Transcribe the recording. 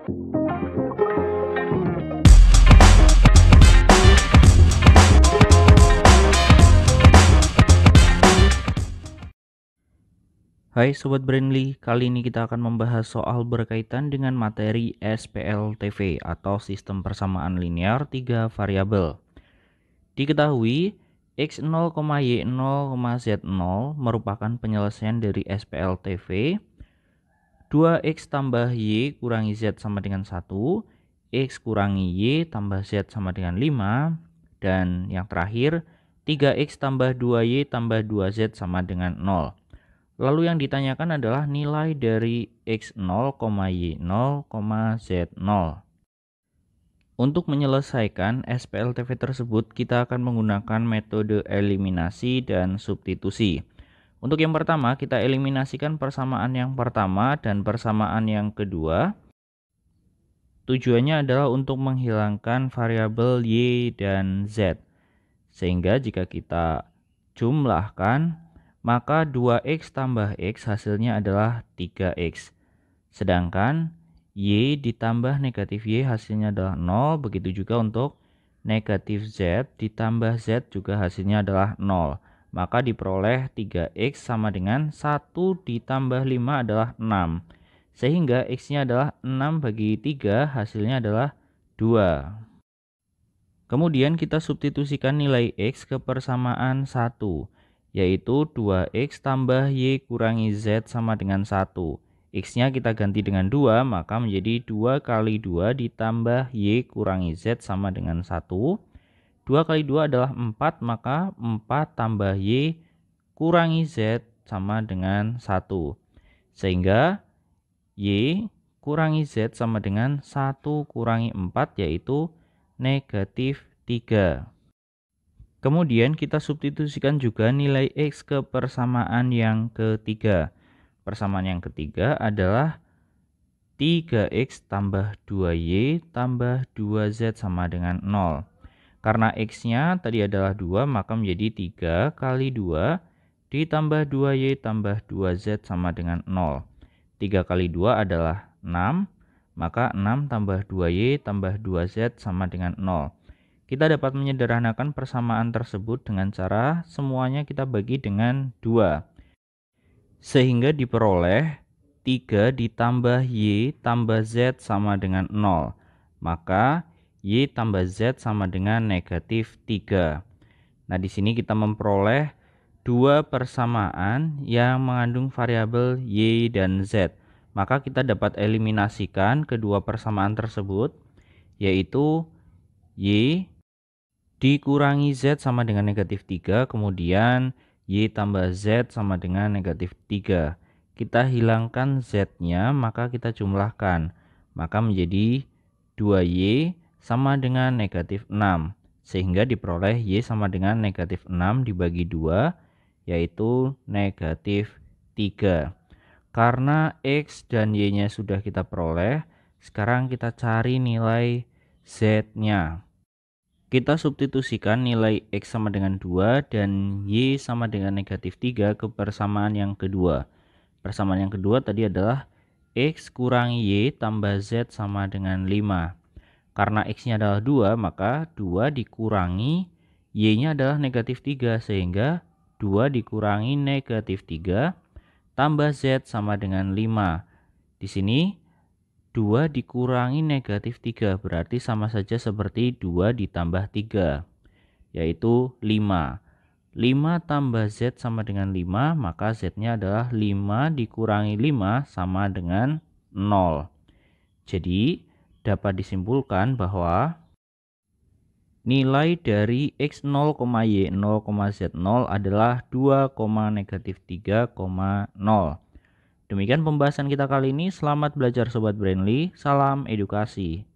Hai Sobat Brandly, kali ini kita akan membahas soal berkaitan dengan materi SPLTV atau Sistem Persamaan Linear 3 Variabel. Diketahui, X0, Y0, Z0 merupakan penyelesaian dari SPLTV 2x tambah y kurangi z sama dengan 1, x kurangi y tambah z sama dengan 5, dan yang terakhir 3x tambah 2y tambah 2z sama dengan 0. Lalu yang ditanyakan adalah nilai dari x0, y0, z0. Untuk menyelesaikan SPLTV tersebut, kita akan menggunakan metode eliminasi dan substitusi. Untuk yang pertama, kita eliminasikan persamaan yang pertama dan persamaan yang kedua. Tujuannya adalah untuk menghilangkan variabel Y dan Z. Sehingga jika kita jumlahkan, maka 2X tambah X hasilnya adalah 3X. Sedangkan Y ditambah negatif Y hasilnya adalah 0, begitu juga untuk negatif Z ditambah Z juga hasilnya adalah 0 maka diperoleh 3x sama dengan 1 ditambah 5 adalah 6 sehingga x-nya adalah 6 bagi 3 hasilnya adalah 2 kemudian kita substitusikan nilai x ke persamaan 1 yaitu 2x tambah y kurangi z sama dengan 1 x-nya kita ganti dengan 2 maka menjadi 2 kali 2 ditambah y kurangi z sama dengan 1 2 kali 2 adalah 4, maka 4 tambah Y kurangi Z sama dengan 1. Sehingga Y kurangi Z sama dengan 1 kurangi 4 yaitu negatif 3. Kemudian kita substitusikan juga nilai X ke persamaan yang ketiga. Persamaan yang ketiga adalah 3X tambah 2Y tambah 2Z sama dengan 0. Karena X-nya tadi adalah 2 maka menjadi 3 kali 2 ditambah 2Y tambah 2Z sama dengan 0. 3 kali 2 adalah 6 maka 6 tambah 2Y tambah 2Z sama dengan 0. Kita dapat menyederhanakan persamaan tersebut dengan cara semuanya kita bagi dengan 2. Sehingga diperoleh 3 ditambah Y tambah Z sama dengan 0. Maka Y tambah Z sama dengan negatif 3. Nah, di sini kita memperoleh dua persamaan yang mengandung variabel Y dan Z. Maka kita dapat eliminasikan kedua persamaan tersebut, yaitu Y dikurangi Z sama dengan negatif 3, kemudian Y tambah Z sama dengan negatif 3. Kita hilangkan Z-nya, maka kita jumlahkan. Maka menjadi 2Y sama dengan negatif 6 sehingga diperoleh Y sama dengan negatif 6 dibagi 2 yaitu negatif 3 karena X dan Y nya sudah kita peroleh sekarang kita cari nilai Z nya kita substitusikan nilai X sama dengan 2 dan Y sama dengan negatif 3 ke persamaan yang kedua persamaan yang kedua tadi adalah X kurang Y tambah Z sama dengan 5 karena X-nya adalah 2, maka 2 dikurangi Y-nya adalah negatif 3, sehingga 2 dikurangi negatif 3 tambah Z sama dengan 5. Di sini 2 dikurangi negatif 3 berarti sama saja seperti 2 ditambah 3 yaitu 5 5 tambah Z sama dengan 5 maka Z nya adalah 5 dikurangi 5 sama dengan 0 jadi dapat disimpulkan bahwa nilai dari X0, Y0, Z0 adalah 2, negatif 3,0. Demikian pembahasan kita kali ini. Selamat belajar Sobat Brainly. Salam edukasi.